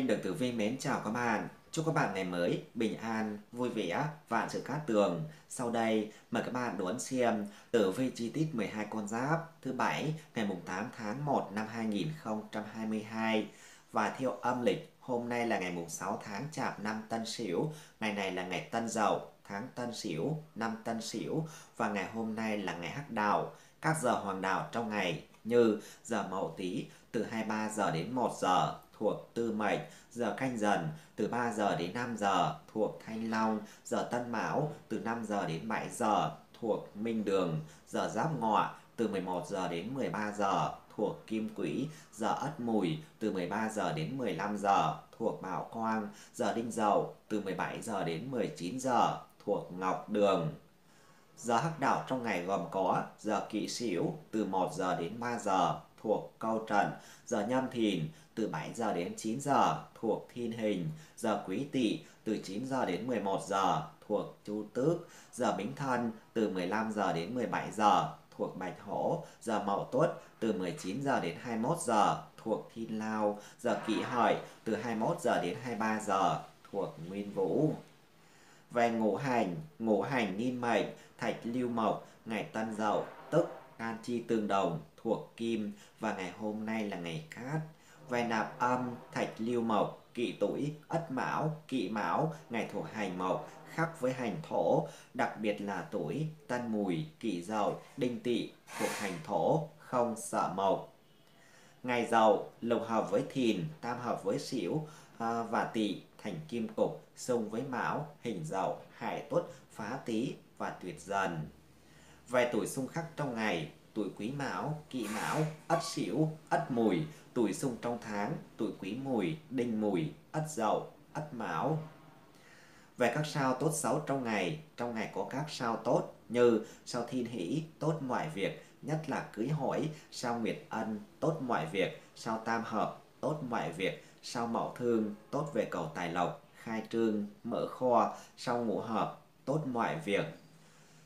Minh Đường Tử Vi mến chào các bạn. Chúc các bạn ngày mới bình an, vui vẻ, vạn sự cát tường. Sau đây, mời các bạn đón xem tử vi chi tiết 12 con giáp thứ bảy ngày 8 tháng 1 năm 2022 và theo âm lịch hôm nay là ngày 6 tháng chạp năm Tân Sửu, ngày này là ngày Tân Dậu, tháng Tân Sửu, năm Tân Sửu và ngày hôm nay là ngày Hắc Đạo. Các giờ hoàng đạo trong ngày như giờ Mậu Tý từ 23 giờ đến 1 giờ, thuộc Tư Mệnh, giờ Canh Dần từ 3 giờ đến 5 giờ thuộc Thanh Long, giờ Tân Mão từ 5 giờ đến 7 giờ thuộc Minh Đường, giờ Giáp Ngọ từ 11 giờ đến 13 giờ thuộc Kim Quỹ, giờ Ất Mùi từ 13 giờ đến 15 giờ thuộc Bảo Quang, giờ Đinh Dậu từ 17 giờ đến 19 giờ thuộc Ngọc Đường. Giờ hắc đạo trong ngày gồm có giờ kỵ sửu từ 1 giờ đến 3 giờ thuộc câu trần, giờ nhâm thìn từ 7 giờ đến 9 giờ thuộc thiên hình, giờ quý tỵ từ 9 giờ đến 11 giờ thuộc chu tước, giờ bính thân từ 15 giờ đến 17 giờ thuộc bạch hổ, giờ mậu tuất từ 19 giờ đến 21 giờ thuộc thiên lao, giờ kỷ hợi từ 21 giờ đến 23 giờ thuộc nguyên vũ. Về ngũ hành, ngũ hành niên mệnh, thạch lưu mộc, ngày tân dậu, tức can chi tương đồng thuộc kim và ngày hôm nay là ngày cát về nạp âm, thạch lưu mộc, kỵ tuổi, ất mão, kỵ mão, ngày thổ hành mộc, khắc với hành thổ, đặc biệt là tuổi, tân mùi, kỵ dậu, đinh tỵ, thuộc hành thổ, không sợ mộc. Ngày dậu, lục hợp với thìn, tam hợp với sửu à, và tỵ, thành kim cục, xung với mão, hình dậu, hải tuất, phá tý và tuyệt dần. Vài tuổi xung khắc trong ngày, tuổi quý mão, kỵ mão, ất sửu, ất mùi, tuổi xung trong tháng, tuổi quý mùi, đinh mùi, ất dậu, ất mão. Về các sao tốt xấu trong ngày, trong ngày có các sao tốt như sao thiên hỷ, tốt mọi việc, nhất là cưới hỏi, sao nguyệt ân, tốt mọi việc, sao tam hợp, tốt mọi việc, sao mậu thương, tốt về cầu tài lộc, khai trương, mở kho, sao ngũ hợp, tốt mọi việc.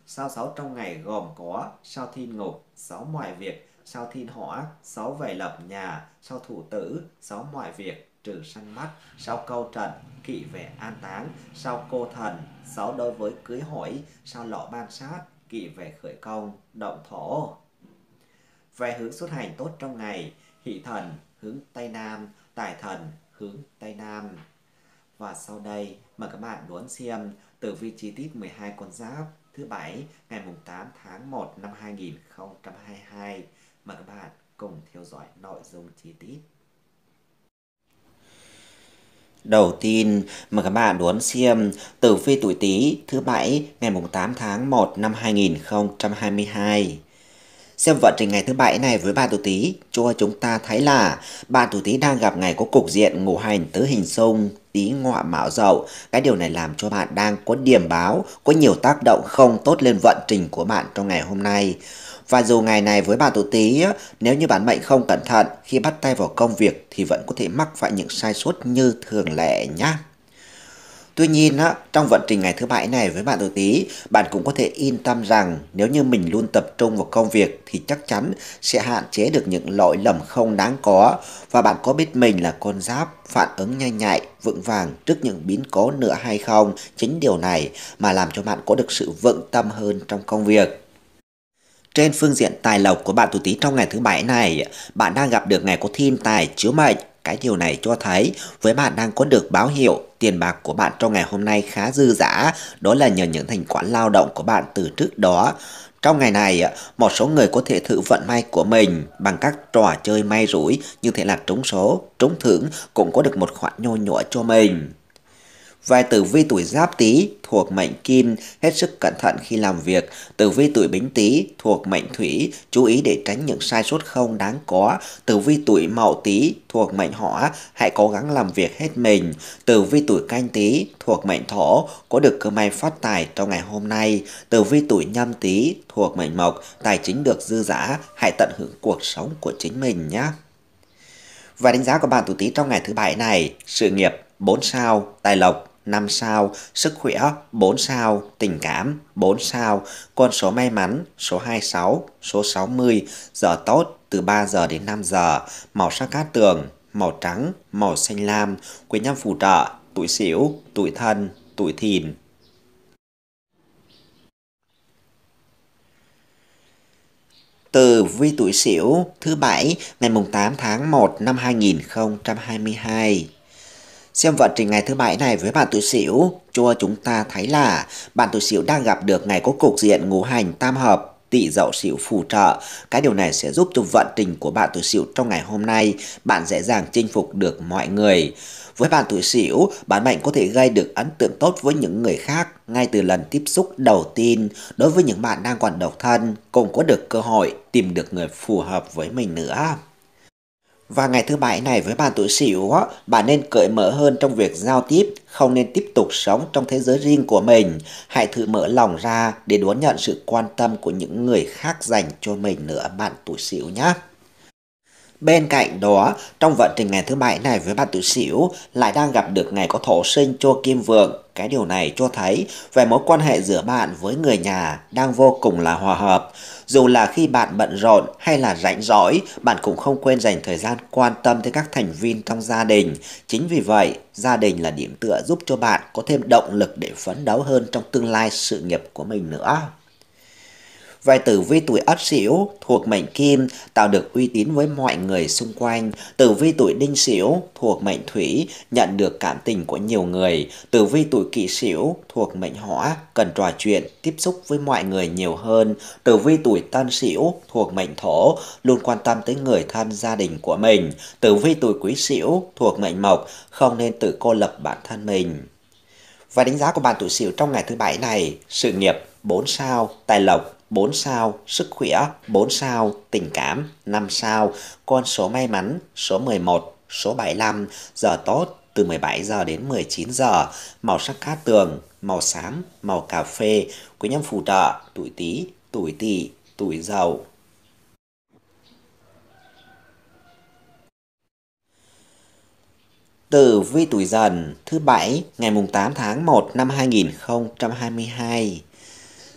Sao xấu trong ngày gồm có sao thiên ngục, sáu mọi việc, sau thiên hỏa, sáu về lập nhà, sau thủ tử, sáu mọi việc, trừ sanh mắt, sau câu trận kỵ về an táng, sau cô thần, sáu đối với cưới hỏi, sau lọ ban sát, kỵ về khởi công, động thổ. Về hướng xuất hành tốt trong ngày, hỷ thần hướng Tây Nam, tài thần hướng Tây Nam. Và sau đây, mời các bạn đón xem tử vi chi tiết 12 con giáp thứ Bảy ngày 8 tháng 1 năm 2022. Mời các bạn cùng theo dõi nội dung chi tiết. Đầu tiên, mời các bạn đón xem tử vi tuổi Tý thứ Bảy ngày 8 tháng 1 năm 2022. Xem vận trình ngày thứ Bảy này với ba tuổi Tý cho chúng ta thấy là ba tuổi Tý đang gặp ngày có cục diện ngũ hành tứ hình xung tí ngọa mạo dậu. Cái điều này làm cho bạn đang có điểm báo, có nhiều tác động không tốt lên vận trình của bạn trong ngày hôm nay. Và dù ngày này với bạn tuổi tí, nếu như bạn mệnh không cẩn thận khi bắt tay vào công việc thì vẫn có thể mắc phải những sai suất như thường lệ nhé. Tuy nhiên, á, trong vận trình ngày thứ bảy này với bạn tuổi Tý, bạn cũng có thể yên tâm rằng nếu như mình luôn tập trung vào công việc thì chắc chắn sẽ hạn chế được những lỗi lầm không đáng có và bạn có biết mình là con giáp phản ứng nhanh nhạy, vững vàng trước những biến cố nữa hay không. Chính điều này mà làm cho bạn có được sự vững tâm hơn trong công việc. Trên phương diện tài lộc của bạn tuổi Tý trong ngày thứ bảy này, bạn đang gặp được ngày có thiên tài chiếu mệnh cái điều này cho thấy với bạn đang có được báo hiệu tiền bạc của bạn trong ngày hôm nay khá dư dả, đó là nhờ những thành quả lao động của bạn từ trước đó. Trong ngày này, một số người có thể thử vận may của mình bằng các trò chơi may rủi như thế là trúng số, trúng thưởng cũng có được một khoản nhô nhỏ cho mình. Vài tử vi tuổi giáp tý thuộc mệnh kim, hết sức cẩn thận khi làm việc. Tử vi tuổi bính tý thuộc mệnh thủy, chú ý để tránh những sai sót không đáng có. Tử vi tuổi mậu tý thuộc mệnh hỏa, hãy cố gắng làm việc hết mình. Tử vi tuổi canh tý thuộc mệnh thổ, có được cơ may phát tài trong ngày hôm nay. Tử vi tuổi nhâm tý thuộc mệnh mộc, tài chính được dư dả, hãy tận hưởng cuộc sống của chính mình nhé. Và đánh giá của bạn tuổi tý trong ngày thứ bảy này, sự nghiệp 4 sao, tài lộc 5 sao, sức khỏe 4 sao, tình cảm 4 sao, con số may mắn số 26, số 60, giờ tốt từ 3 giờ đến 5 giờ, màu sắc cát tường, màu trắng, màu xanh lam, quý nhân phù trợ, tuổi xỉu, tuổi thân, tuổi thìn. Từ vi tuổi xỉu thứ bảy ngày mùng 8 tháng 1 năm 2022. Xem vận trình ngày thứ bảy này với bạn tuổi Sửu, cho chúng ta thấy là bạn tuổi Sửu đang gặp được ngày có cục diện ngũ hành tam hợp tỵ dậu sửu phù trợ. Cái điều này sẽ giúp cho vận trình của bạn tuổi Sửu trong ngày hôm nay, bạn dễ dàng chinh phục được mọi người. Với bạn tuổi Sửu, bạn mệnh có thể gây được ấn tượng tốt với những người khác ngay từ lần tiếp xúc đầu tiên. Đối với những bạn đang còn độc thân, cũng có được cơ hội tìm được người phù hợp với mình nữa. Và ngày thứ bảy này với bạn tuổi sửu, bạn nên cởi mở hơn trong việc giao tiếp, không nên tiếp tục sống trong thế giới riêng của mình. Hãy thử mở lòng ra để đón nhận sự quan tâm của những người khác dành cho mình nữa bạn tuổi sửu nhé. Bên cạnh đó, trong vận trình ngày thứ bảy này với bạn tự xỉu lại đang gặp được ngày có thổ sinh cho kim vượng. Cái điều này cho thấy về mối quan hệ giữa bạn với người nhà đang vô cùng là hòa hợp. Dù là khi bạn bận rộn hay là rảnh rỗi, bạn cũng không quên dành thời gian quan tâm tới các thành viên trong gia đình. Chính vì vậy, gia đình là điểm tựa giúp cho bạn có thêm động lực để phấn đấu hơn trong tương lai sự nghiệp của mình nữa. Vài tử vi tuổi ất sửu thuộc mệnh kim tạo được uy tín với mọi người xung quanh. Tử vi tuổi đinh sửu thuộc mệnh thủy nhận được cảm tình của nhiều người. Tử vi tuổi kỷ sửu thuộc mệnh hỏa cần trò chuyện, tiếp xúc với mọi người nhiều hơn. Tử vi tuổi tân sửu thuộc mệnh thổ luôn quan tâm tới người thân gia đình của mình. Tử vi tuổi quý sửu thuộc mệnh mộc không nên tự cô lập bản thân mình. Và đánh giá của bạn tuổi sửu trong ngày thứ bảy này, sự nghiệp 4 sao, tài lộc 4 sao sức khỏe, 4 sao tình cảm, 5 sao, con số may mắn số 11, số 75, giờ tốt từ 17 giờ đến 19 giờ, màu sắc cát tường, màu xám, màu cà phê, quý nhân phù trợ, tuổi Tý, tuổi Tỵ, tuổi Dậu. từ vi tuổi dần thứ bảy ngày mùng 8 tháng 1 năm 2022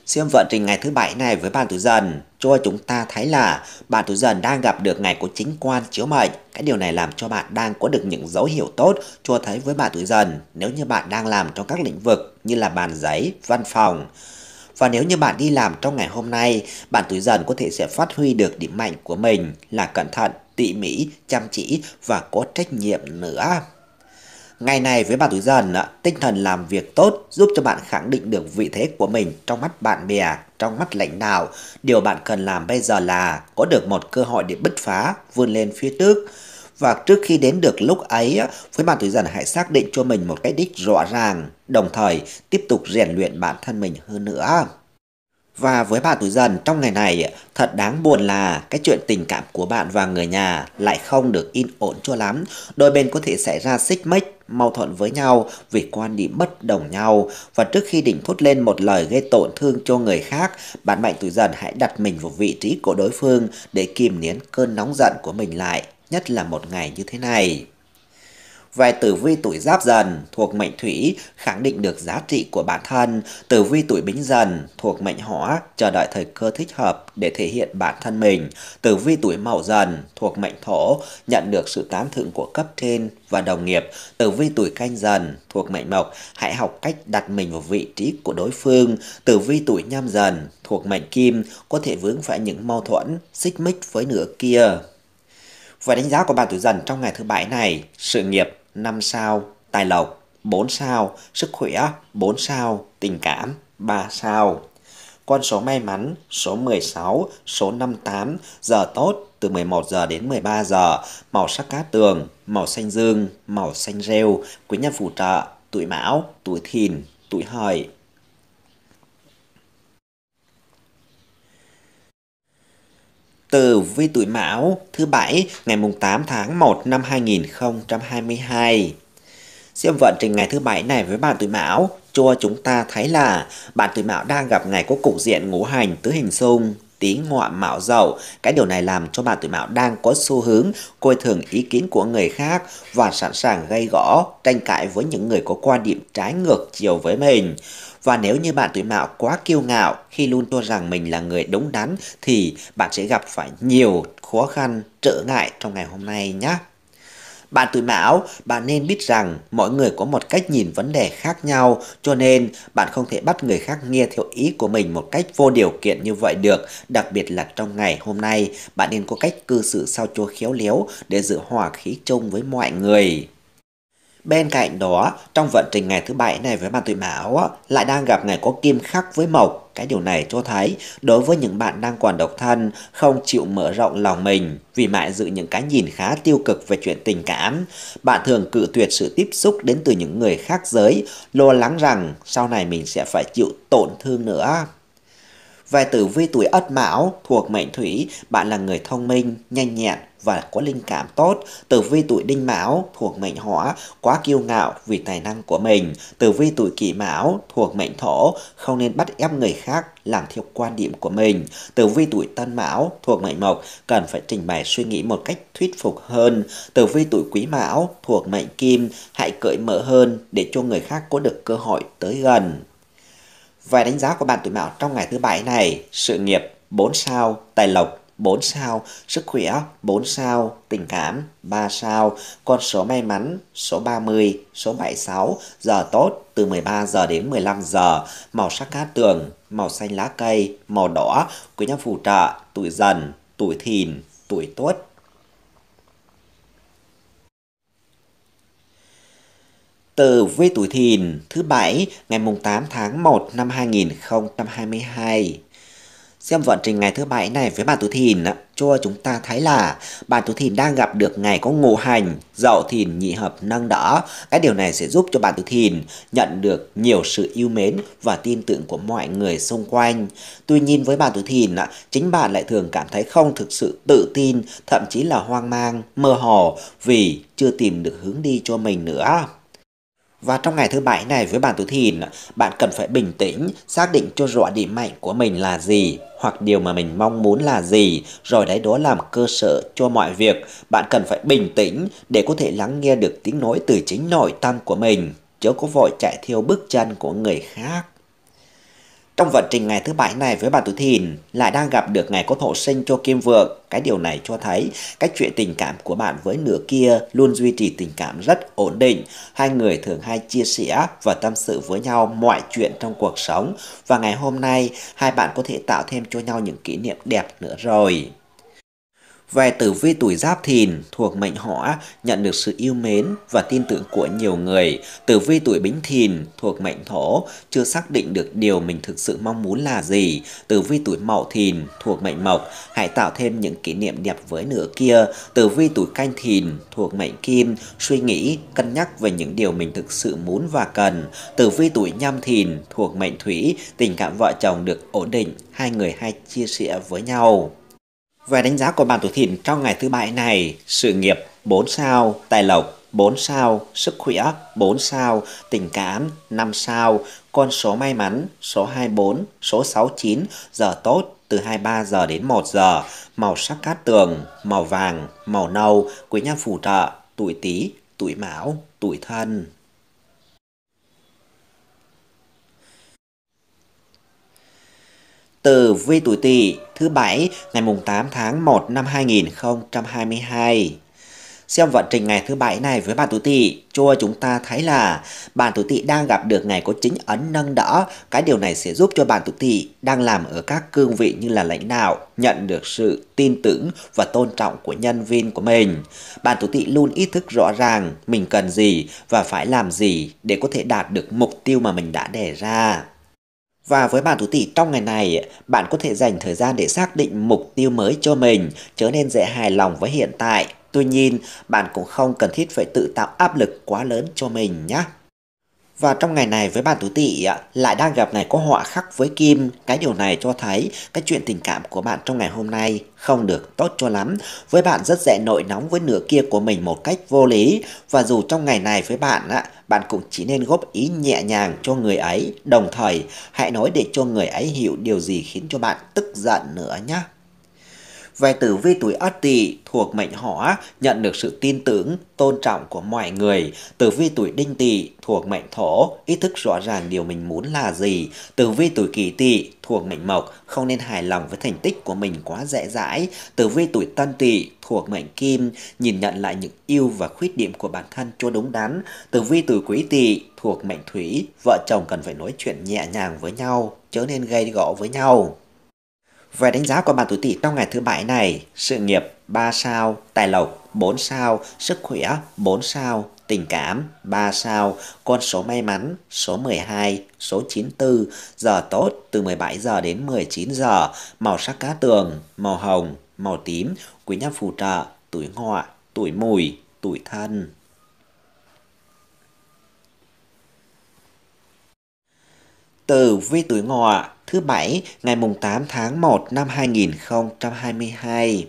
xem vận trình ngày thứ bảy này với bạn tuổi dần cho chúng ta thấy là bạn tuổi dần đang gặp được ngày của chính quan chiếu mệnh. Cái điều này làm cho bạn đang có được những dấu hiệu tốt cho thấy với bạn tuổi dần nếu như bạn đang làm trong các lĩnh vực như là bàn giấy, văn phòng. Và nếu như bạn đi làm trong ngày hôm nay, bạn tuổi dần có thể sẽ phát huy được điểm mạnh của mình là cẩn thận, tỉ mỉ, chăm chỉ và có trách nhiệm nữa. Ngày này với bà tuổi dần, tinh thần làm việc tốt giúp cho bạn khẳng định được vị thế của mình trong mắt bạn bè, trong mắt lãnh đạo. Điều bạn cần làm bây giờ là có được một cơ hội để bứt phá, vươn lên phía trước. Và trước khi đến được lúc ấy, với bạn tuổi dần hãy xác định cho mình một cái đích rõ ràng, đồng thời tiếp tục rèn luyện bản thân mình hơn nữa. Và với bà tuổi dần trong ngày này, thật đáng buồn là cái chuyện tình cảm của bạn và người nhà lại không được in ổn cho lắm. Đôi bên có thể xảy ra xích mích, mâu thuẫn với nhau vì quan điểm bất đồng nhau. Và trước khi định thốt lên một lời gây tổn thương cho người khác, bạn mạnh tuổi dần hãy đặt mình vào vị trí của đối phương để kìm nén cơn nóng giận của mình lại, nhất là một ngày như thế này về tử vi tuổi giáp dần thuộc mệnh thủy khẳng định được giá trị của bản thân, tử vi tuổi bính dần thuộc mệnh hỏa chờ đợi thời cơ thích hợp để thể hiện bản thân mình, tử vi tuổi mậu dần thuộc mệnh thổ nhận được sự tán thưởng của cấp trên và đồng nghiệp, tử vi tuổi canh dần thuộc mệnh mộc hãy học cách đặt mình vào vị trí của đối phương, tử vi tuổi nhâm dần thuộc mệnh kim có thể vướng phải những mâu thuẫn, xích mích với nửa kia Vậy đánh giá của bạn tuổi dần trong ngày thứ bảy này, sự nghiệp 5 sao, tài lộc 4 sao, sức khỏe 4 sao, tình cảm 3 sao. Con số may mắn số 16, số 58, giờ tốt từ 11 giờ đến 13 giờ, màu sắc cá tường, màu xanh dương, màu xanh rêu, quý nhân phù trợ, tuổi mão, tuổi thìn, tuổi hợi. từ vi tuổi Mão thứ Bảy ngày mùng 8 tháng 1 năm 2022. Xem vâng vận trình ngày thứ Bảy này với bạn tuổi Mão cho chúng ta thấy là bạn tuổi Mão đang gặp ngày có cục diện ngũ hành tứ hình xung tí ngọ mạo dậu cái điều này làm cho bạn tuổi mão đang có xu hướng coi thường ý kiến của người khác và sẵn sàng gây gõ tranh cãi với những người có quan điểm trái ngược chiều với mình và nếu như bạn tuổi mạo quá kiêu ngạo khi luôn cho rằng mình là người đúng đắn thì bạn sẽ gặp phải nhiều khó khăn, trở ngại trong ngày hôm nay nhé. Bạn tuổi mão, bạn nên biết rằng mỗi người có một cách nhìn vấn đề khác nhau, cho nên bạn không thể bắt người khác nghe theo ý của mình một cách vô điều kiện như vậy được. Đặc biệt là trong ngày hôm nay, bạn nên có cách cư xử sao cho khéo léo để giữ hòa khí chung với mọi người. Bên cạnh đó, trong vận trình ngày thứ bảy này với bạn tuổi mão lại đang gặp ngày có kim khắc với mộc. Cái điều này cho thấy đối với những bạn đang còn độc thân, không chịu mở rộng lòng mình vì mãi giữ những cái nhìn khá tiêu cực về chuyện tình cảm. Bạn thường cự tuyệt sự tiếp xúc đến từ những người khác giới, lo lắng rằng sau này mình sẽ phải chịu tổn thương nữa. Về tử vi tuổi Ất Mão thuộc mệnh Thủy, bạn là người thông minh, nhanh nhẹn và có linh cảm tốt. Tử vi tuổi Đinh Mão thuộc mệnh Hỏa, quá kiêu ngạo vì tài năng của mình. Tử vi tuổi Kỷ Mão thuộc mệnh Thổ, không nên bắt ép người khác làm theo quan điểm của mình. Tử vi tuổi Tân Mão thuộc mệnh Mộc, cần phải trình bày suy nghĩ một cách thuyết phục hơn. Tử vi tuổi Quý Mão thuộc mệnh Kim, hãy cởi mở hơn để cho người khác có được cơ hội tới gần. Vài đánh giá của bạn tuổi mão trong ngày thứ bảy này, sự nghiệp 4 sao, tài lộc 4 sao, sức khỏe 4 sao, tình cảm 3 sao, con số may mắn số 30, số 76, giờ tốt từ 13 giờ đến 15 giờ, màu sắc cát tường, màu xanh lá cây, màu đỏ, quý nhân phù trợ, tuổi dần, tuổi thìn, tuổi tuất, từ Vê Tuổi Thìn thứ Bảy ngày 8 tháng 1 năm 2022 Xem vận trình ngày thứ Bảy này với bạn Tuổi Thìn cho chúng ta thấy là bạn Tuổi Thìn đang gặp được ngày có ngũ hành, dậu Thìn nhị hợp nâng đỡ. Cái điều này sẽ giúp cho bạn Tuổi Thìn nhận được nhiều sự yêu mến và tin tưởng của mọi người xung quanh. Tuy nhiên với bạn Tuổi Thìn, chính bạn lại thường cảm thấy không thực sự tự tin, thậm chí là hoang mang, mơ hồ vì chưa tìm được hướng đi cho mình nữa. Và trong ngày thứ bảy này với bạn tử thìn, bạn cần phải bình tĩnh, xác định cho rõ điểm mạnh của mình là gì, hoặc điều mà mình mong muốn là gì, rồi đấy đó làm cơ sở cho mọi việc. Bạn cần phải bình tĩnh để có thể lắng nghe được tiếng nói từ chính nội tâm của mình, chứ có vội chạy theo bước chân của người khác. Trong vận trình ngày thứ bảy này với bà tuổi Thìn lại đang gặp được ngày có thổ sinh cho Kim Vượng. Cái điều này cho thấy cách chuyện tình cảm của bạn với nửa kia luôn duy trì tình cảm rất ổn định. Hai người thường hay chia sẻ và tâm sự với nhau mọi chuyện trong cuộc sống. Và ngày hôm nay hai bạn có thể tạo thêm cho nhau những kỷ niệm đẹp nữa rồi. Về tử vi tuổi giáp thìn thuộc mệnh Hỏa nhận được sự yêu mến và tin tưởng của nhiều người. Tử vi tuổi bính thìn thuộc mệnh thổ chưa xác định được điều mình thực sự mong muốn là gì. Tử vi tuổi mậu thìn thuộc mệnh mộc hãy tạo thêm những kỷ niệm đẹp với nửa kia. Tử vi tuổi canh thìn thuộc mệnh kim suy nghĩ cân nhắc về những điều mình thực sự muốn và cần. Tử vi tuổi nhâm thìn thuộc mệnh thủy tình cảm vợ chồng được ổn định hai người hay chia sẻ với nhau. Về đánh giá của bạn tuổi thìn trong ngày thứ bảy này, sự nghiệp 4 sao, tài lộc 4 sao, sức khỏe 4 sao, tình cảm 5 sao, con số may mắn số 24, số 69, giờ tốt từ 23 giờ đến 1 giờ, màu sắc cát tường, màu vàng, màu nâu, quý nhân phù trợ, tuổi tý, tuổi mão, tuổi thân. từ vi tuổi Tỵ thứ bảy ngày mùng 8 tháng 1 năm 2022. Xem vận trình ngày thứ bảy này với bạn tuổi Tỵ, cho chúng ta thấy là bạn tuổi Tỵ đang gặp được ngày có chính ấn nâng đỡ, cái điều này sẽ giúp cho bạn tuổi Tỵ đang làm ở các cương vị như là lãnh đạo nhận được sự tin tưởng và tôn trọng của nhân viên của mình. Bạn tuổi Tỵ luôn ý thức rõ ràng mình cần gì và phải làm gì để có thể đạt được mục tiêu mà mình đã đề ra. Và với bàn thủ tỷ trong ngày này, bạn có thể dành thời gian để xác định mục tiêu mới cho mình, trở nên dễ hài lòng với hiện tại. Tuy nhiên, bạn cũng không cần thiết phải tự tạo áp lực quá lớn cho mình nhé. Và trong ngày này với bạn tuổi tỵ lại đang gặp này có họa khắc với kim. Cái điều này cho thấy cái chuyện tình cảm của bạn trong ngày hôm nay không được tốt cho lắm. Với bạn rất dễ nội nóng với nửa kia của mình một cách vô lý. Và dù trong ngày này với bạn á, bạn cũng chỉ nên góp ý nhẹ nhàng cho người ấy. Đồng thời hãy nói để cho người ấy hiểu điều gì khiến cho bạn tức giận nữa nhé. Vài tử vi tuổi Ất Tỵ thuộc mệnh Hỏa nhận được sự tin tưởng, tôn trọng của mọi người. Tử vi tuổi Đinh Tỵ thuộc mệnh Thổ, ý thức rõ ràng điều mình muốn là gì. Tử vi tuổi Kỷ Tỵ thuộc mệnh Mộc, không nên hài lòng với thành tích của mình quá dễ dãi. Tử vi tuổi Tân Tỵ thuộc mệnh Kim, nhìn nhận lại những ưu và khuyết điểm của bản thân cho đúng đắn. Tử vi tuổi Quý Tỵ thuộc mệnh Thủy, vợ chồng cần phải nói chuyện nhẹ nhàng với nhau, chớ nên gây gỗ với nhau. Về đánh giá của bạn tuổi Tỵ trong ngày thứ bảy này, sự nghiệp 3 sao, tài lộc 4 sao, sức khỏe 4 sao, tình cảm 3 sao, con số may mắn số 12, số 94, giờ tốt từ 17 giờ đến 19 giờ, màu sắc cá tường, màu hồng, màu tím, quý nhân phù trợ, tuổi ngọ, tuổi mùi, tuổi thân. Từ vi tuổi ngọ thứ Bảy ngày mùng 8 tháng 1 năm 2022.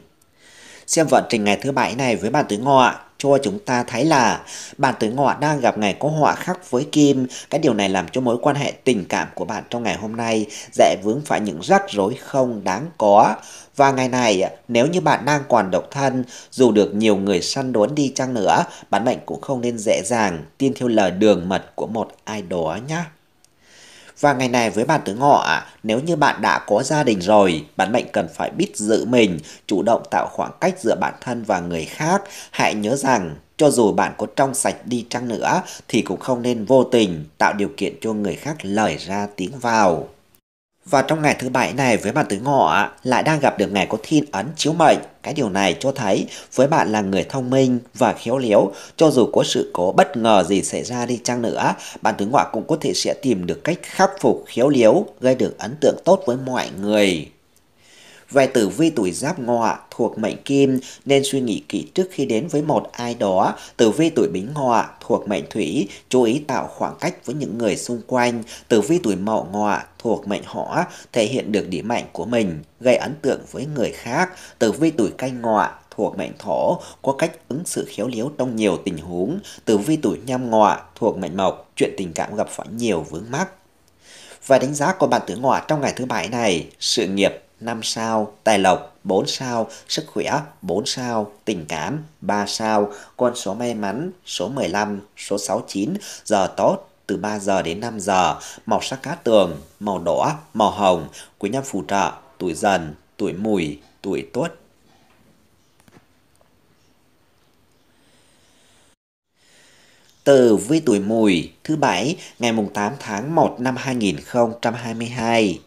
Xem vận trình ngày thứ Bảy này với bản tứ ngọ cho chúng ta thấy là bạn tử ngọ đang gặp ngày có họa khắc với kim. Cái điều này làm cho mối quan hệ tình cảm của bạn trong ngày hôm nay dễ vướng phải những rắc rối không đáng có. Và ngày này, nếu như bạn đang còn độc thân, dù được nhiều người săn đốn đi chăng nữa, bạn mệnh cũng không nên dễ dàng tin theo lời đường mật của một ai đó nhé. Và ngày này với bạn tướng ngọ nếu như bạn đã có gia đình rồi, bạn mệnh cần phải biết giữ mình, chủ động tạo khoảng cách giữa bản thân và người khác. Hãy nhớ rằng cho dù bạn có trong sạch đi chăng nữa thì cũng không nên vô tình tạo điều kiện cho người khác lời ra tiếng vào. Và trong ngày thứ bảy này với bạn tứ ngọ lại đang gặp được ngày có thiên ấn chiếu mệnh. Cái điều này cho thấy với bạn là người thông minh và khéo léo, cho dù có sự cố bất ngờ gì xảy ra đi chăng nữa, bạn tứ ngọ cũng có thể sẽ tìm được cách khắc phục khéo léo, gây được ấn tượng tốt với mọi người. Về tử vi tuổi giáp ngọ thuộc mệnh kim nên suy nghĩ kỹ trước khi đến với một ai đó. Tử vi tuổi bính ngọ thuộc mệnh thủy chú ý tạo khoảng cách với những người xung quanh. Tử vi tuổi mậu ngọ thuộc mệnh hỏa thể hiện được điểm mạnh của mình, gây ấn tượng với người khác. Tử vi tuổi canh ngọ thuộc mệnh thổ có cách ứng xử khéo léo trong nhiều tình huống. Tử vi tuổi nhâm ngọ thuộc mệnh mộc chuyện tình cảm gặp phải nhiều vướng mắc. Và đánh giá của bạn tử ngọ trong ngày thứ bảy này, sự nghiệp 5 sao, tài lộc 4 sao, sức khỏe 4 sao, tình cảm 3 sao, con số may mắn số 15, số 69, giờ tốt từ 3 giờ đến 5 giờ, màu sắc cá tường, màu đỏ, màu hồng, quý nhân phù trợ, tuổi dần, tuổi mùi, tuổi tuất. từ vi tuổi mùi thứ bảy ngày mùng 8 tháng 1 năm 2022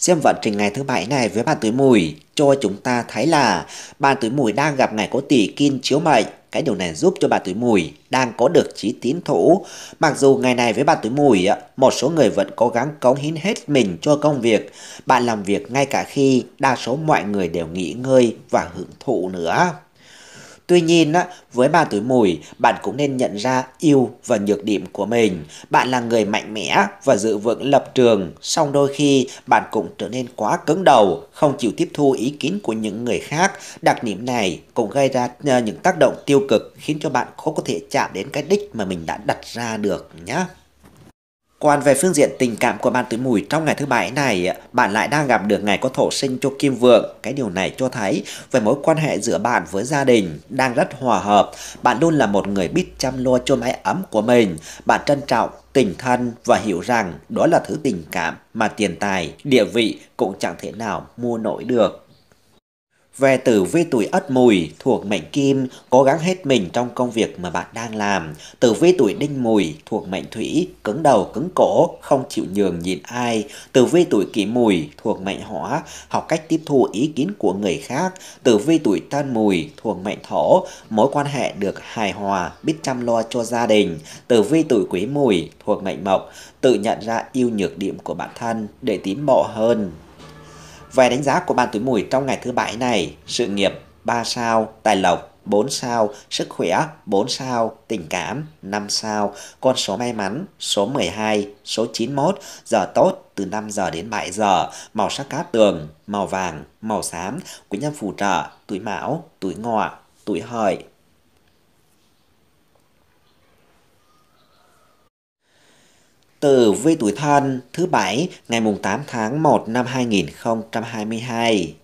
xem vận trình ngày thứ bảy này với bàn tuổi mùi cho chúng ta thấy là bàn tuổi mùi đang gặp ngày có tỷ kim chiếu mệnh cái điều này giúp cho bà tuổi mùi đang có được trí tín thủ. Mặc dù ngày này với bà tuổi mùi, một số người vẫn cố gắng cống hiến hết mình cho công việc. Bạn làm việc ngay cả khi đa số mọi người đều nghỉ ngơi và hưởng thụ nữa. Tuy nhiên, với ba tuổi mùi, bạn cũng nên nhận ra yêu và nhược điểm của mình. Bạn là người mạnh mẽ và dự vững lập trường, song đôi khi bạn cũng trở nên quá cứng đầu, không chịu tiếp thu ý kiến của những người khác. Đặc điểm này cũng gây ra à, những tác động tiêu cực khiến cho bạn khó có thể chạm đến cái đích mà mình đã đặt ra được nhé. Còn về phương diện tình cảm của bạn tuổi mùi trong ngày thứ bảy này, bạn lại đang gặp được ngày có thổ sinh cho kim vượng. Cái điều này cho thấy về mối quan hệ giữa bạn với gia đình đang rất hòa hợp. Bạn luôn là một người biết chăm lo cho mái ấm của mình. Bạn trân trọng, tình thân và hiểu rằng đó là thứ tình cảm mà tiền tài, địa vị cũng chẳng thể nào mua nổi được. Về tử vi tuổi ất mùi thuộc mệnh kim, cố gắng hết mình trong công việc mà bạn đang làm. Tử vi tuổi đinh mùi thuộc mệnh thủy, cứng đầu cứng cổ, không chịu nhường nhìn ai. Tử vi tuổi kỷ mùi thuộc mệnh hỏa, học cách tiếp thu ý kiến của người khác. Tử vi tuổi tân mùi thuộc mệnh thổ, mối quan hệ được hài hòa, biết chăm lo cho gia đình. Tử vi tuổi quý mùi thuộc mệnh mộc, tự nhận ra yêu nhược điểm của bản thân để tiến bộ hơn. Về đánh giá của bạn tuổi mùi trong ngày thứ bảy này, sự nghiệp 3 sao, tài lộc 4 sao, sức khỏe 4 sao, tình cảm 5 sao, con số may mắn số 12, số 91, giờ tốt từ 5 giờ đến 7 giờ, màu sắc cát tường, màu vàng, màu xám, quý nhân phù trợ, tuổi mão, tuổi ngọ, tuổi hợi. từ vi tuổi thân thứ bảy ngày mùng 8 tháng 1 năm 2022.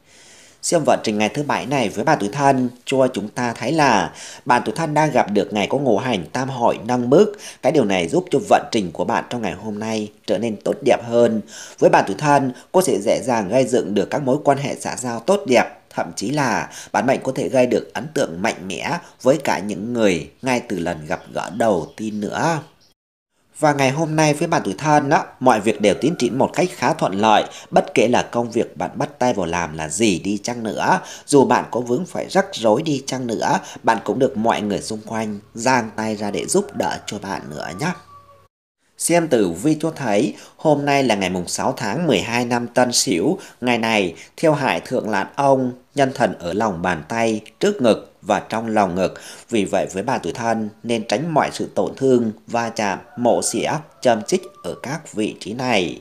Xem vận trình ngày thứ bảy này với bạn tuổi thân cho chúng ta thấy là bạn tuổi thân đang gặp được ngày có ngũ hành tam hội nâng mức. Cái điều này giúp cho vận trình của bạn trong ngày hôm nay trở nên tốt đẹp hơn. Với bạn tuổi thân, cô sẽ dễ dàng gây dựng được các mối quan hệ xã giao tốt đẹp thậm chí là bản mệnh có thể gây được ấn tượng mạnh mẽ với cả những người ngay từ lần gặp gỡ đầu tiên nữa. Và ngày hôm nay với bạn tuổi thân đó, mọi việc đều tiến triển một cách khá thuận lợi, bất kể là công việc bạn bắt tay vào làm là gì đi chăng nữa, dù bạn có vướng phải rắc rối đi chăng nữa, bạn cũng được mọi người xung quanh giang tay ra để giúp đỡ cho bạn nữa nhé. Xem tử vi cho thấy, hôm nay là ngày mùng 6 tháng 12 năm Tân Sửu, ngày này theo hại thượng lạn ông, nhân thần ở lòng bàn tay, trước ngực và trong lòng ngực. Vì vậy với bà tuổi thân nên tránh mọi sự tổn thương, va chạm, mổ xỉ óc, châm chích ở các vị trí này.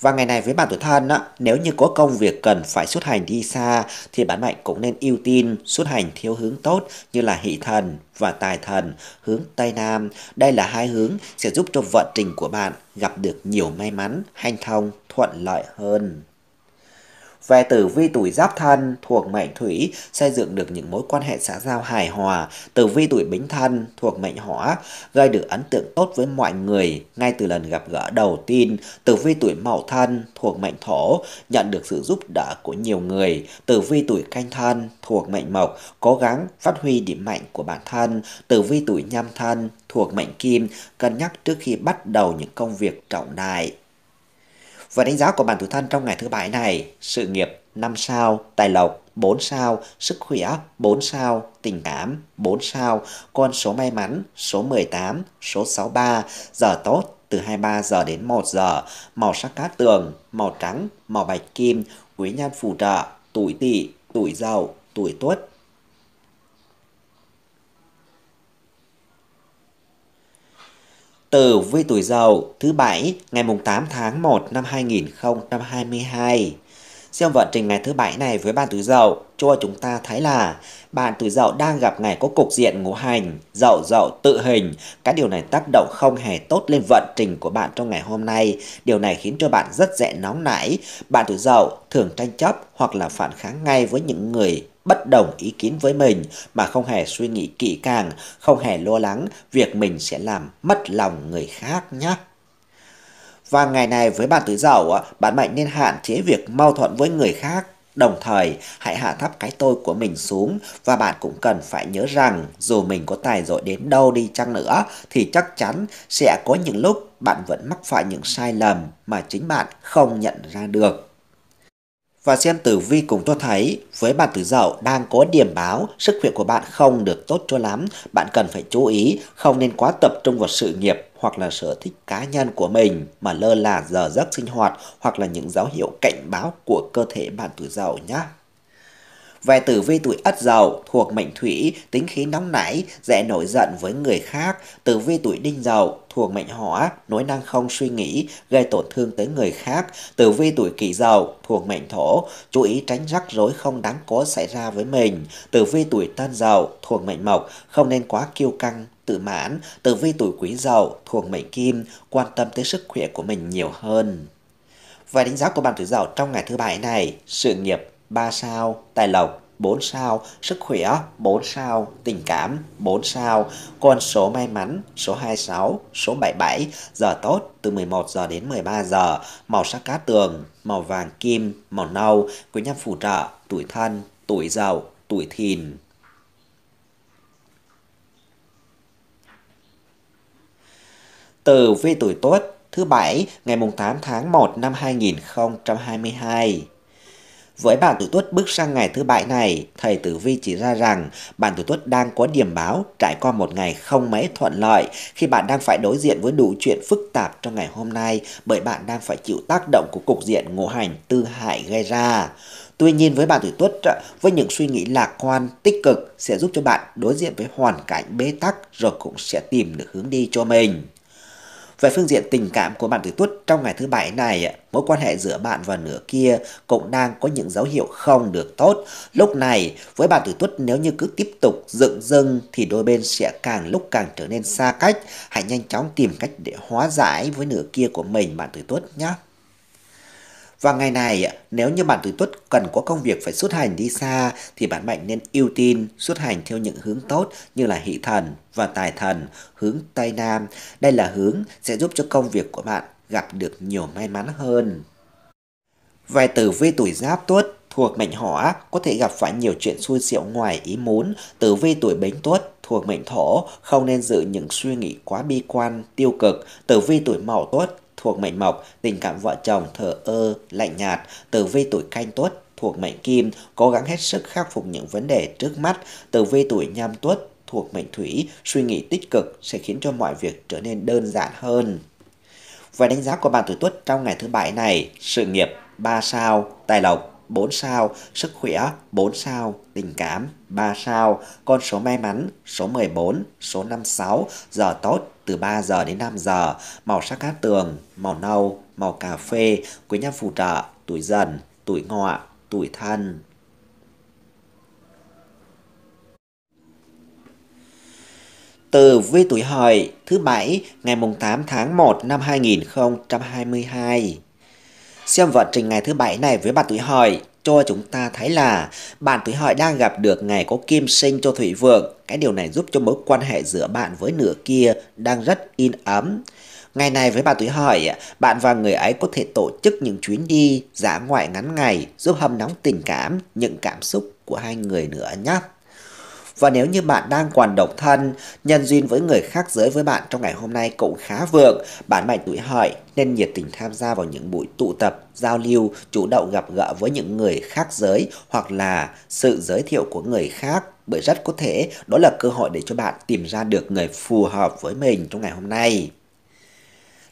Và ngày này với bạn tuổi thân, á, nếu như có công việc cần phải xuất hành đi xa thì bản mệnh cũng nên ưu tiên xuất hành theo hướng tốt như là hỷ thần và tài thần hướng Tây Nam. Đây là hai hướng sẽ giúp cho vận trình của bạn gặp được nhiều may mắn, hanh thông, thuận lợi hơn. Về tử vi tuổi giáp thân thuộc mệnh thủy xây dựng được những mối quan hệ xã giao hài hòa. Tử vi tuổi bính thân thuộc mệnh hỏa gây được ấn tượng tốt với mọi người ngay từ lần gặp gỡ đầu tiên. Tử vi tuổi mậu thân thuộc mệnh thổ nhận được sự giúp đỡ của nhiều người. Tử vi tuổi canh thân thuộc mệnh mộc cố gắng phát huy điểm mạnh của bản thân. Tử vi tuổi nhâm thân thuộc mệnh kim cân nhắc trước khi bắt đầu những công việc trọng đại. Và đánh giá của bản thủ thân trong ngày thứ bảy này, sự nghiệp 5 sao, tài lộc 4 sao, sức khỏe 4 sao, tình cảm 4 sao, con số may mắn số 18, số 63, giờ tốt từ 23 giờ đến 1 giờ, màu sắc cát tường, màu trắng, màu bạch kim, quý nhân phù trợ, tuổi tỵ, tuổi dậu, tuổi tuất, từ vi tuổi dậu thứ bảy ngày 8 tháng 1 năm 2022. Xem vận trình ngày thứ bảy này với bàn tuổi dậu cho chúng ta thấy là bạn tuổi dậu đang gặp ngày có cục diện ngũ hành, dậu dậu tự hình. Cái điều này tác động không hề tốt lên vận trình của bạn trong ngày hôm nay. Điều này khiến cho bạn rất dễ nóng nảy. Bạn tuổi dậu thường tranh chấp hoặc là phản kháng ngay với những người bất đồng ý kiến với mình mà không hề suy nghĩ kỹ càng, không hề lo lắng việc mình sẽ làm mất lòng người khác nhé và ngày này với bạn tuổi dậu, bạn mệnh nên hạn chế việc mâu thuẫn với người khác. Đồng thời, hãy hạ thấp cái tôi của mình xuống và bạn cũng cần phải nhớ rằng dù mình có tài giỏi đến đâu đi chăng nữa thì chắc chắn sẽ có những lúc bạn vẫn mắc phải những sai lầm mà chính bạn không nhận ra được. Và xem tử vi cũng cho thấy, với bạn tử dậu đang có điểm báo, sức khỏe của bạn không được tốt cho lắm, bạn cần phải chú ý, không nên quá tập trung vào sự nghiệp hoặc là sở thích cá nhân của mình mà lơ là giờ giấc sinh hoạt hoặc là những dấu hiệu cảnh báo của cơ thể bạn tuổi dậu nhé. Về tử vi tuổi ất dậu thuộc mệnh thủy, tính khí nóng nảy, dễ nổi giận với người khác. Tử vi tuổi đinh dậu thuộc mệnh hỏa, nói năng không suy nghĩ, gây tổn thương tới người khác. Tử vi tuổi kỷ dậu thuộc mệnh thổ, chú ý tránh rắc rối không đáng có xảy ra với mình. Tử vi tuổi tân dậu thuộc mệnh mộc, không nên quá kiêu căng, tự mãn. Tử vi tuổi quý dậu thuộc mệnh kim, quan tâm tới sức khỏe của mình nhiều hơn. Và đánh giá của bạn tuổi dậu trong ngày thứ bảy này, sự nghiệp 3 sao, tài lộc 4 sao, sức khỏe 4 sao, tình cảm 4 sao, con số may mắn số 26, số 77, giờ tốt từ 11 giờ đến 13 giờ, màu sắc cát tường, màu vàng kim, màu nâu, quý nhân phù trợ, tuổi thân, tuổi giàu, tuổi thìn. từ vi tuổi tốt thứ bảy ngày mùng 8 tháng 1 năm 2022 với bản tử tuất bước sang ngày thứ bảy này, thầy Tử Vi chỉ ra rằng bản tử tuất đang có điểm báo trải qua một ngày không mấy thuận lợi khi bạn đang phải đối diện với đủ chuyện phức tạp trong ngày hôm nay bởi bạn đang phải chịu tác động của cục diện ngũ hành tư hại gây ra. Tuy nhiên với bạn tuổi tuất, với những suy nghĩ lạc quan, tích cực sẽ giúp cho bạn đối diện với hoàn cảnh bế tắc rồi cũng sẽ tìm được hướng đi cho mình. Về phương diện tình cảm của bạn tuổi tuất trong ngày thứ bảy này, mối quan hệ giữa bạn và nửa kia cũng đang có những dấu hiệu không được tốt. Lúc này, với bạn tuổi tuất nếu như cứ tiếp tục dựng dưng thì đôi bên sẽ càng lúc càng trở nên xa cách. Hãy nhanh chóng tìm cách để hóa giải với nửa kia của mình bạn tuổi tuất nhé. Và ngày này, nếu như bạn tuổi tuất cần có công việc phải xuất hành đi xa, thì bạn mệnh nên ưu tiên xuất hành theo những hướng tốt như là hỷ thần và tài thần, hướng Tây Nam. Đây là hướng sẽ giúp cho công việc của bạn gặp được nhiều may mắn hơn. Về tử vi tuổi giáp tuất thuộc mệnh hỏa có thể gặp phải nhiều chuyện xui xẻo ngoài ý muốn. Tử vi tuổi bính tuất thuộc mệnh thổ không nên giữ những suy nghĩ quá bi quan, tiêu cực. Tử vi tuổi mậu tuất thuộc mệnh mộc, tình cảm vợ chồng thờ ơ, lạnh nhạt, tử vi tuổi canh tuất thuộc mệnh kim, cố gắng hết sức khắc phục những vấn đề trước mắt, tử vi tuổi nhâm tuất thuộc mệnh thủy, suy nghĩ tích cực sẽ khiến cho mọi việc trở nên đơn giản hơn. Và đánh giá của bạn tuổi tuất trong ngày thứ bảy này, sự nghiệp 3 sao, tài lộc 4 sao, sức khỏe 4 sao, tình cảm 3 sao, con số may mắn số 14, số 56, giờ tốt từ 3 giờ đến 5 giờ, màu sắc cát tường, màu nâu, màu cà phê, quý nhân phù trợ, tuổi dần, tuổi ngọ, tuổi thân. Từ vi tuổi hợi thứ bảy ngày mùng 8 tháng 1 năm 2022 Xem vận trình ngày thứ bảy này với bạn tuổi hợi cho chúng ta thấy là bạn tuổi hợi đang gặp được ngày có kim sinh cho thủy vượng. Cái điều này giúp cho mối quan hệ giữa bạn với nửa kia đang rất in ấm. Ngày này với bạn tuổi hợi, bạn và người ấy có thể tổ chức những chuyến đi dã ngoại ngắn ngày giúp hâm nóng tình cảm, những cảm xúc của hai người nữa nhé. Và nếu như bạn đang còn độc thân, nhân duyên với người khác giới với bạn trong ngày hôm nay cũng khá vượng, bạn mạnh tuổi hợi nên nhiệt tình tham gia vào những buổi tụ tập, giao lưu, chủ động gặp gỡ với những người khác giới hoặc là sự giới thiệu của người khác bởi rất có thể đó là cơ hội để cho bạn tìm ra được người phù hợp với mình trong ngày hôm nay.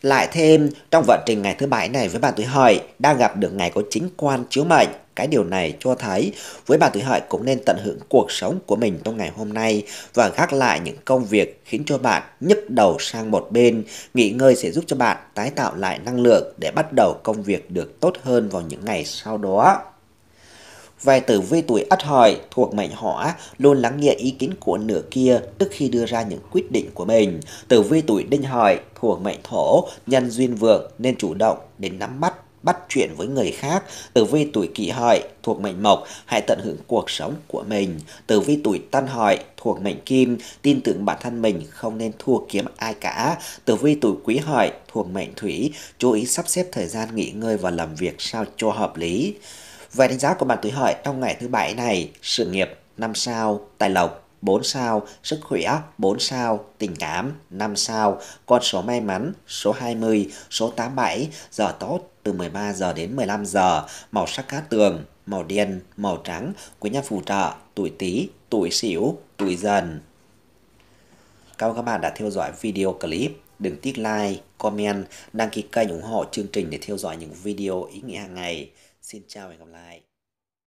Lại thêm, trong vận trình ngày thứ bảy này với bạn tuổi hợi đang gặp được ngày có chính quan chiếu mệnh cái điều này cho thấy với bà tuổi Hợi cũng nên tận hưởng cuộc sống của mình trong ngày hôm nay và gác lại những công việc khiến cho bạn nhức đầu sang một bên. Nghỉ ngơi sẽ giúp cho bạn tái tạo lại năng lượng để bắt đầu công việc được tốt hơn vào những ngày sau đó. về tử vi tuổi ất hợi thuộc mệnh hỏa luôn lắng nghe ý kiến của nửa kia trước khi đưa ra những quyết định của mình. Tử vi tuổi đinh hợi thuộc mệnh thổ nhân duyên vượng nên chủ động đến nắm bắt bắt chuyện với người khác. Tử vi tuổi kỷ hợi thuộc mệnh mộc, hãy tận hưởng cuộc sống của mình. Tử vi tuổi tân hợi thuộc mệnh kim, tin tưởng bản thân mình không nên thua kiếm ai cả. Tử vi tuổi quý hợi thuộc mệnh thủy, chú ý sắp xếp thời gian nghỉ ngơi và làm việc sao cho hợp lý. Về đánh giá của bạn tuổi hợi trong ngày thứ bảy này, sự nghiệp 5 sao, tài lộc 4 sao, sức khỏe 4 sao, tình cảm 5 sao, con số may mắn số 20, số 87, giờ tốt từ 13 giờ đến 15 giờ, màu sắc cát tường, màu đen, màu trắng của nhà phù trợ, tuổi Tý, tuổi Sửu, tuổi Dần. Cảm ơn các bạn đã theo dõi video clip. Đừng tiếc like, comment, đăng ký kênh ủng hộ chương trình để theo dõi những video ý nghĩa hàng ngày. Xin chào và hẹn gặp lại.